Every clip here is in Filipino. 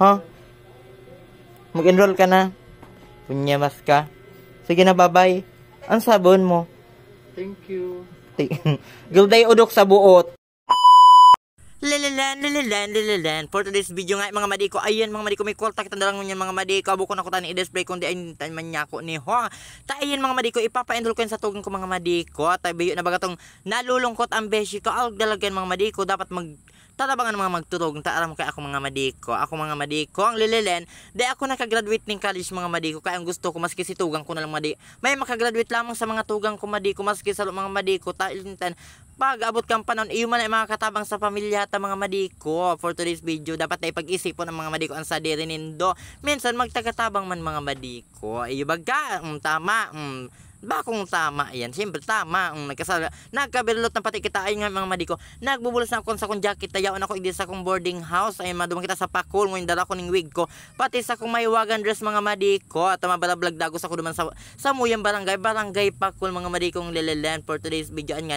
Ha? Mag-enroll ka na. Punyamas ka. Sige na, bye-bye. Ang sabon mo? Thank you. Gilday udok sa buot. Lalalan, lalalan, lalalan. For today's video nga, mga madiko, ayan mga madiko, may kwarta kita lang ngunyan mga madiko. Abukon ako tani i-display kundi ay man niya ako ni Ho. Ta ayan mga madiko, ipapa-enroll ko sa tugon ko mga madiko. Ta bayo na bagatong nalulungkot ang beshi ko. Alog dalagan mga madiko, dapat mag tatabangan mga magturog ta aram kay ako mga madiko ako mga madiko ang lililen di ako nakagraduate ning college mga madiko kay ang gusto ko maski si tugang ko na lang madi may makagraduate lamang sa mga tugang ko madiko maski sa mga madiko ta ilintan pag abot kang panahon iyo man ay mga katabang sa pamilya ta mga madiko for today's video dapat ay pag-isipon ang mga madiko ang sa diri nindo minsan magtakatabang man mga madiko iyo baga mm, tama mm, ba kung tama yan? Siyempre tama ang nagkasala. Nagkabirlot na pati kita ay nga mga madiko. Nagbubulos na ako sa kong jacket tayaon ako hindi sa kong boarding house. Ay madumang kita sa pakul mo dala ko ning wig ko. Pati sa kong maiwagan dress mga madi ko At mabalablag dagos ako duman sa, sa muyang barangay. Barangay pakul mga madikong lililan for today's video. An nga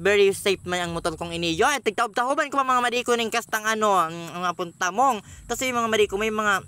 very safe man ang motor kong iniyo. At tigtaob-taoban ko mga madiko ning kastang ano ang, ang apunta mong. Tapos yung mga madiko may mga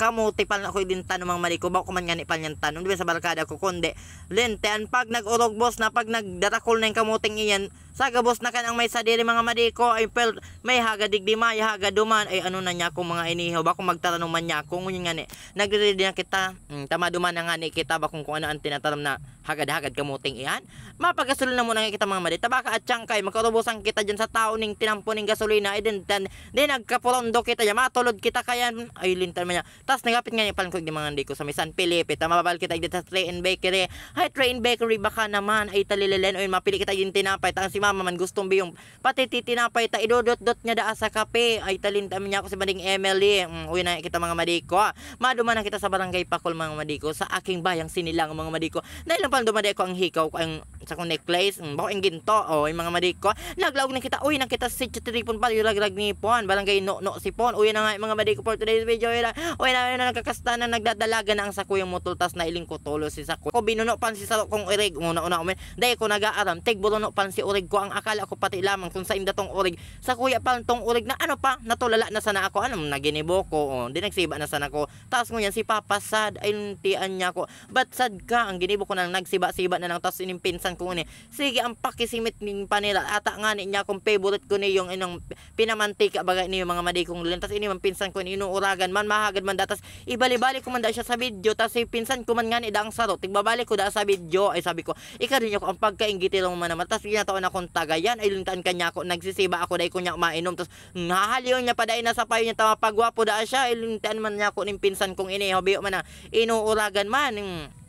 kamote pal na ko idinta ng mga mariko ba ko man nga ni pal nyan tanong diba sa barkada ko kundi lente an pag nagurog boss na pag nagdarakol na yung kamuting iyan sa gabos na kanang may sadiri mga madiko ay pel may haga digdi ay haga duman ay ano na niya kung mga inihaw ba kung magtatanong man niya kung yun nga ni nagre-ready na kita mm, tama duman na nga ni kita ba kung kung ano ang tinatanong na hagad-hagad kamuting iyan mapagasulin na muna kita mga madita baka at siyang magkatubusan kita dyan sa tao ning tinampo ning gasolina ay din, din, din nagkapulondo kita dyan matulod kita kaya hmm, ay lintan man niya tas nagapit nga niya palangkog ni mga ko sa Misan Pilipe tamabal kita dyan sa Train Bakery ay Train Bakery baka naman ay talililin o mapili kita yung tinapay tang si mama man gustong biyong pati titinapay ta idodot-dot nya daa sa kape ay talinta niya ako sa bading Emily mm, uy na kita mga madiko ah, maduman na kita sa barangay Pakol mga madiko sa aking bayang sinilang mga madiko dahil lang pala dumadi ko ang hikaw ko ang sa kong necklace mm, bako ang ginto o oh, mga madiko laglaog na kita uy na kita si Chitripon pa yung lagrag ni Pon barangay no no si Pon uwi na nga mga madiko for today's video uy na uy na, uy na nakakasta na nagdadalaga na ang sakuyang mutultas na iling ko tolo si sakoy ko binuno pan si sa kong irig una una umin dahil ko nagaaram tig bulo no pan si urig ko ang akala ko pati lamang kung sa imdatong urig sa kuya pa tong urig na ano pa natulala na sana ako anong naginibo ko oh, di nagsiba na sana ko tapos ngunyan si papa sad ay luntian niya ko but sad ka ang ginibo ko nang nagsiba-siba na lang tapos inimpinsan ko ni sige ang pakisimit ning panila ata nga ni niya kung favorite ko ni yung inong pinamantika bagay ni mga maday kong lulin tapos inimang pinsan ko ni inuuragan man mahagad man datas ibali-bali ko man da siya sa video tapos pinsan ko man nga ni da ang sarot tigbabalik ko da sa video ay sabi ko ikarin rin ko ang pagkaingiti lang man naman tapos ginataon ako akong tagayan ay luntaan kanya ako nagsisiba ako dai kunya umainom tas nahaliw niya pa dai nasa payo niya tama pagwapo da siya ay luntaan man niya ako ning pinsan kong ini hobi man na inuuragan man mm.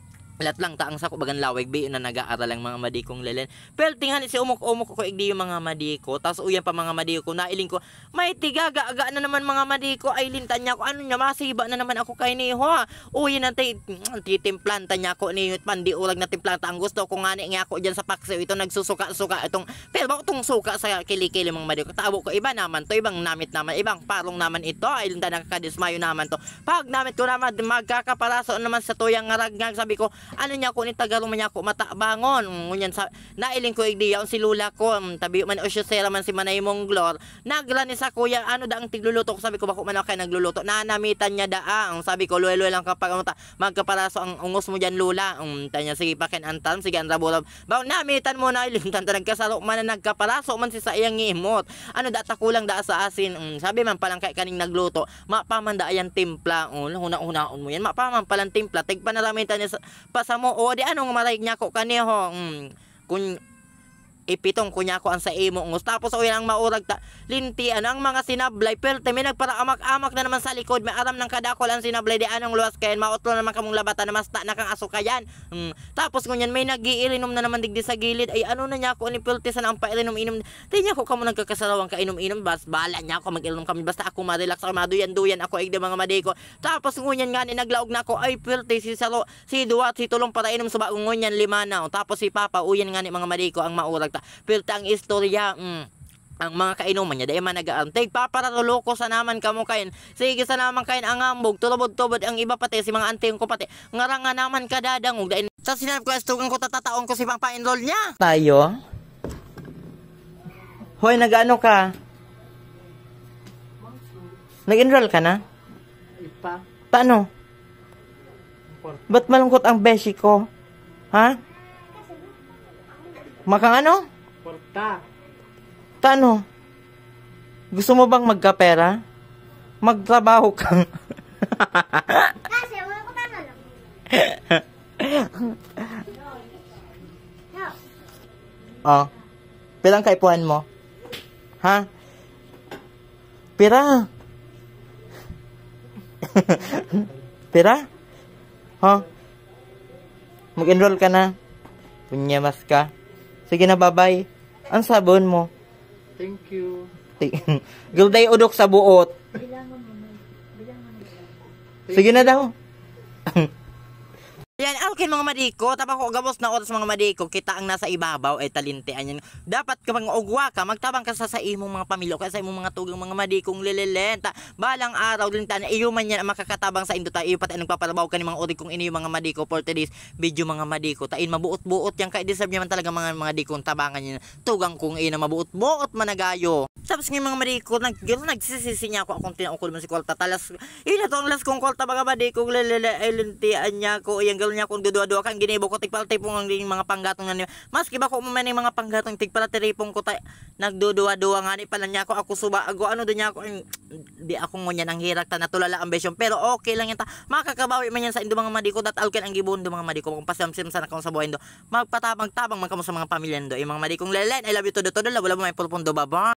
Lat lang taang sa kubagan lawig bi na nag lang ang mga madikong lelen. Pero tinghani si umok-umok ko igdi yung mga madiko. Tas uyan pa mga madiko na iling ko. May tigaga-aga na naman mga madiko. Ay lintan niya ko. Ano niya masiba na naman ako kay niho. Ah. Uy na titimplanta niya ko ni pandi ulag na timplanta. Ang gusto ko nga ni nga ko diyan sa paksiw ito nagsusuka-suka itong pero ba itong suka sa kilikili mga madiko. Tawo ko iba naman to ibang namit naman ibang parong naman ito. Ay lintan nakakadismayo naman to. Pag namit ko naman magkakaparaso naman sa tuyang ngaragngag sabi ko ano niya ko ni Tagalog niya ko matabangon ngunyan sa nailing ko igdiya si lula ko mm, tabi man o siya sera man si manay mong glor nagla sa kuya ano da ang tigluluto ko sabi ko bako man ako kay nagluluto nanamitan niya ang sabi ko luelo lang kapag mata magkaparaso ang ungos mo diyan lula um mm, tanya sige pakin antan sige ang raborab baw namitan mo na ilimtan tanag kasaro man na nagkaparaso man si sa iyang imot ano da takulang da sa asin mm, sabi man palang kay kaning nagluto mapamanda ayan timpla um, oh, una hunaon mo yan mapaman palang timpla tigpanaramitan niya sa pa sa mo o oh, di anong malayag niya ko kaniho mm. kun ipitong kunya ko ang sa imo ngos tapos uy ang maurag ta linti ano ang mga sinablay pelte may nagparaamak-amak na naman sa likod may aram ng kadakol ang sinablay di anong luwas kayan mautlo naman kamong labatan na masta na kang asukayan mm. tapos kunyan may nagiirinom na naman digdi sa gilid ay ano na niya ko ni pelte sa nang pairinom-inom di niya ko kamo nagkakasalawang kainom-inom bas bala niya ko mag kami basta ako ma-relax ako maduyan-duyan ako ay igda mga madiko tapos ngunyan nga ni naglaog na ko ay pelte si salo si duwat si tulong para inom sa baong ngunyan lima na tapos si papa uyan nga ni mga madiko ang maurag pero piltang istorya mm ang mga kainuman niya dahil man nagaantay paparatulo ko sa naman kamo kain sige sa naman kain ang ambog tulubod-tubod ang iba pati si mga antayong ko pati Nga nga naman kadadangog dahil sa sinap ko estugan ko tatataon ko si pang pa-enroll niya tayo hoy nag-ano ka nag-enroll ka na pa paano ba't malungkot ang beshi ko ha Makang ano? Porta. Tano? Gusto mo bang magkapera? Magtrabaho ka. Kasi, wala ko tano lang. oh. Pilang kaipuan mo? Ha? Pira. Pira? Ha? Huh? Oh. Mag-enroll ka na. Punyamas ka. Sige na, bye-bye. Ang sabon mo? Thank you. Gilday udok sa buot. Sige na daw. Yan, ano kin mga madiko, tapang ko gabos na oras mga madiko, kita ang nasa ibabaw, ay eh, talintean yan. Dapat kapag ugwa ka, magtabang ka sa sa imong mga pamilya, ka sa imong mga tugang mga madikong lililenta. Balang araw, lintaan, iyo man yan makakatabang sa indo tayo, iyo pati anong papalabaw ka ni mga uri kung inyo mga madiko for today's video mga madiko. Tain, mabuot-buot yan, kaya deserve man talaga mga mga dikong tabangan yan. Tugang kung ina, mabuot-buot managayo. Tapos ng mga madiko, nag, nagsisisi niya ako akong tinaukod mo si Kolta. Talas, ina tong las kong Kolta mga madikong lililenta, ay lintian niya ko iyang idol niya kung dudua-dua kan ginibo ko tigpala tipong ang ding mga panggatong na niya maski ba ko man mga panggatong tigpala tiripong ko ta nagduduwa duwa nga ni pala niya ako ako suba ago ano do niya ako ang, di ako ngunyan nang hirak ta natulala ambisyon pero okay lang yan ta makakabawi man yan sa indo mga madiko dat alkin ang gibon do mga madiko kung pasamsim sana kung sa buhay do magpatabang-tabang man kamo sa mga pamilya do eh, mga madikong lelen I love you to do to do wala mo may pulpon do bye